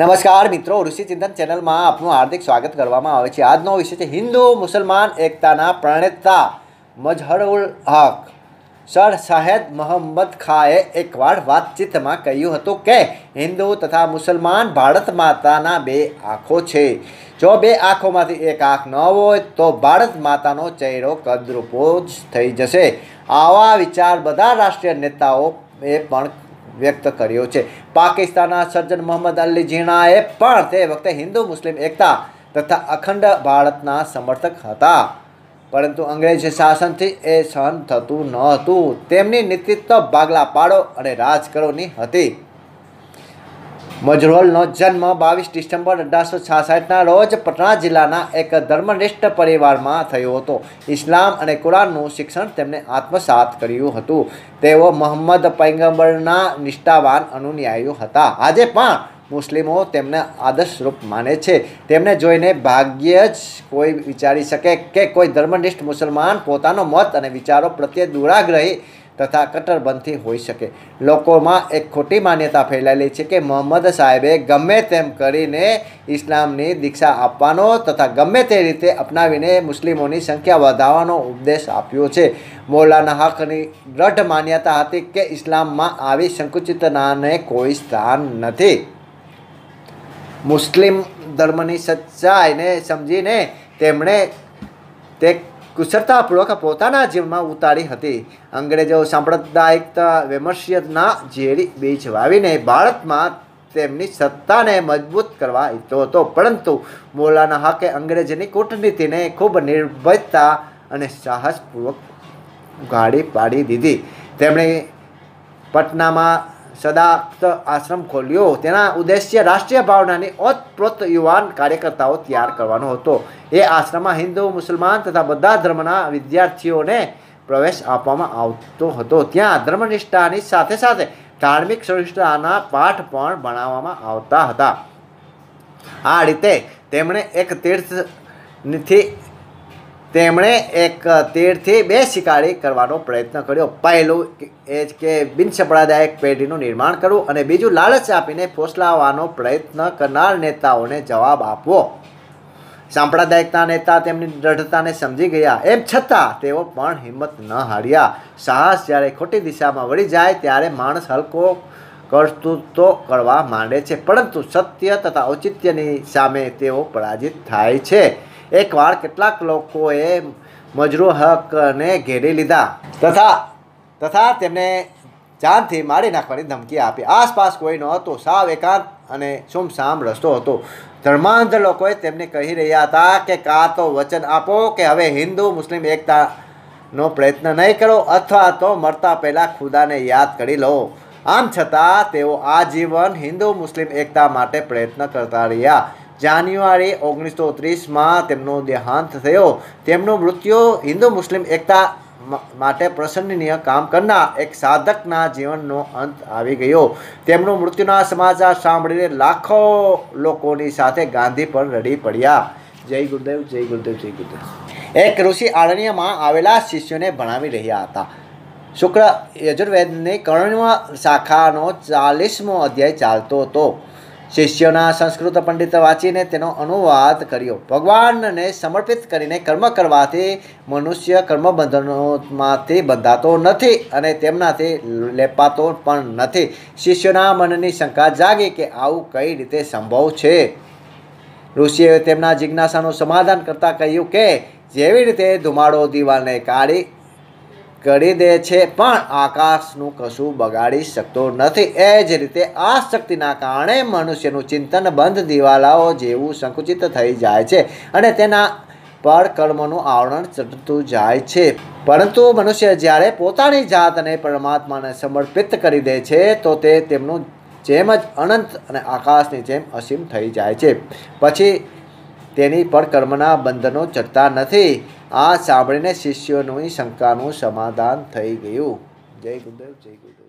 નમસ્કાર મિત્રો ઋષિ ચિંતન ચેનલમાં આપનું હાર્દિક સ્વાગત કરવામાં આવે છે આજનો વિષય છે હિન્દુ મુસલમાન એકતાના પ્રણેતા મજહરુલ હક સર શાહેદ મોહમ્મદ ખાએ એકવાર વાતચીતમાં કહ્યું હતું કે હિન્દુ તથા મુસલમાન ભારત માતાના બે આંખો છે જો બે આંખોમાંથી એક આંખ ન હોય તો ભારત માતાનો ચહેરો કદરૂપો જ થઈ જશે આવા વિચાર બધા રાષ્ટ્રીય નેતાઓ એ પણ વ્યક્ત કર્યો છે પાકિસ્તાનના સર્જન મોહમ્મદ અલી જીણાએ પણ તે વખતે હિન્દુ મુસ્લિમ એકતા તથા અખંડ ભારતના સમર્થક હતા પરંતુ અંગ્રેજ શાસનથી એ સહન થતું ન હતું તેમની નેતૃત્વ ભાગલા પાડો અને રાજ કરોની હતી મજરોલનો જન્મ બાવીસ ડિસેમ્બર અઢારસો છાસઠના રોજ પટણા જિલ્લાના એક ધર્મનિષ્ઠ પરિવારમાં થયો હતો ઇસ્લામ અને કુરાનનું શિક્ષણ તેમણે આત્મસાત કર્યું હતું તેઓ મોહમ્મદ પૈગંબરના નિષ્ઠાવાન અનુયાયીઓ હતા આજે પણ મુસ્લિમો તેમને આદર્શરૂપ માને છે તેમને જોઈને ભાગ્યે જ કોઈ વિચારી શકે કે કોઈ ધર્મનિષ્ઠ મુસલમાન પોતાનો મત અને વિચારો પ્રત્યે દુરાગ્રહી તથા કટ્ટરબંધથી હોઈ શકે લોકોમાં એક ખોટી માન્યતા ફેલાયેલી છે કે મોહમ્મદ સાહેબે ગમે તેમ કરીને ઇસ્લામની દીક્ષા આપવાનો તથા ગમે તે રીતે અપનાવીને મુસ્લિમોની સંખ્યા વધારવાનો ઉપદેશ આપ્યો છે મૌલાના હકની દ્રઢ માન્યતા હતી કે ઇસ્લામમાં આવી સંકુચિતનાને કોઈ સ્થાન નથી મુસ્લિમ ધર્મની સચ્ચાઈને સમજીને તેમણે તે કુશળતાપૂર્વક પોતાના જીવમાં ઉતારી હતી અંગ્રેજો સાંપ્રદાયિકતા વૈમસ્યના ઝેરી બીજ વાવીને ભારતમાં તેમની સત્તાને મજબૂત કરવા ઈચ્છતો હતો પરંતુ મોલાના હકે અંગ્રેજની કૂટનીતિને ખૂબ નિર્ભયતા અને સાહસપૂર્વક ઉઘાડી પાડી દીધી તેમણે પટનામાં સદાપ્ત આશ્રમ ખોલ્યો તેના ઉદ્દેશ્ય રાષ્ટ્રીય ભાવનાની ઓતપ્રોત યુવાન કાર્યકર્તાઓ તૈયાર કરવાનો હતો એ આશ્રમમાં હિન્દુ મુસલમાન તથા બધા ધર્મના વિદ્યાર્થીઓને પ્રવેશ આપવામાં આવતો હતો ત્યાં ધર્મનિષ્ઠાની સાથે સાથે ધાર્મિક સહિષ્ઠાના પાઠ પણ ભણાવવામાં આવતા હતા આ રીતે તેમણે એક તીર્થથી તેમણે એક તેરથી બે શિકારી કરવાનો પ્રયત્ન કર્યો પહેલું એ જ કે બિનસંપ્રદાયક પેઢીનું નિર્માણ કરવું અને બીજું લાલચ આપીને ફોસલાવવાનો પ્રયત્ન કરનાર નેતાઓને જવાબ આપવો સાંપ્રદાયિકતા નેતા તેમની દ્રઢતાને સમજી ગયા એમ છતાં તેઓ પણ હિંમત ન હાર્યા સાહસ જ્યારે ખોટી દિશામાં વળી જાય ત્યારે માણસ હલકો કરતૂતો કરવા માંડે છે પરંતુ સત્ય તથા ઔચિત્યની સામે તેઓ પરાજિત થાય છે એકવાર કેટલાક લોકોએ મજરો હકને ઘેરી લીધા તથા તથા તેમને જાનથી મારી નાખવાની ધમકી આપી આસપાસ કોઈ નહોતું સાવ એકાંત અને સુમસામ રસ્તો હતો ધર્માંધ લોકોએ તેમને કહી રહ્યા હતા કે કાં તો વચન આપો કે હવે હિન્દુ મુસ્લિમ એકતાનો પ્રયત્ન નહીં કરો અથવા તો મરતા પહેલાં ખુદાને યાદ કરી લો આમ છતાં તેઓ આજીવન હિન્દુ મુસ્લિમ એકતા માટે પ્રયત્ન કરતા રહ્યા જાન્યુઆરી ઓગણીસો ત્રીસમાં તેમનો દેહાંત થયો તેમનું મૃત્યુ હિન્દુ મુસ્લિમ એકતા માટે પ્રસન્નીય કામ કરનાર એક સાધકના જીવનનો અંત આવી ગયો તેમનું મૃત્યુના સમાચાર સાંભળીને લાખો લોકોની સાથે ગાંધી પણ રડી પડ્યા જય ગુરુદેવ જય ગુરુદેવ જય ગુરુદેવ એક ઋષિ આરણ્યમાં આવેલા શિષ્યોને ભણાવી રહ્યા હતા શુક્ર યજુર્વેદની કર્ણ શાખાનો ચાલીસમો અધ્યાય ચાલતો હતો શિષ્યોના સંસ્કૃત પંડિત વાંચીને તેનો અનુવાદ કર્યો ભગવાનને સમર્પિત કરીને કર્મ કરવાથી મનુષ્ય કર્મબંધનોમાંથી બંધાતો નથી અને તેમનાથી લેપાતો પણ નથી શિષ્યોના મનની શંકા જાગી કે આવું કઈ રીતે સંભવ છે ઋષિએ તેમના જિજ્ઞાસાનું સમાધાન કરતાં કહ્યું કે જેવી રીતે ધુમાડો દિવાલને કાઢી કરી દે છે પણ આકાશનું કશું બગાડી શકતો નથી એ જ રીતે આ શક્તિના કારણે મનુષ્યનું ચિંતન બંધ દિવાલાઓ જેવું સંકુચિત થઈ જાય છે અને તેના પર કર્મનું આવરણ ચડતું જાય છે પરંતુ મનુષ્ય જ્યારે પોતાની જાતને પરમાત્માને સમર્પિત કરી દે છે તો તે તેમનું જેમ જ અનંત અને આકાશની જેમ અસીમ થઈ જાય છે પછી તેની પર કર્મના બંધનો ચડતા નથી આ સાંભળીને શિષ્યોની શંકાનું સમાધાન થઈ ગયું જય ગુરુદેવ જય ગુરુદેવ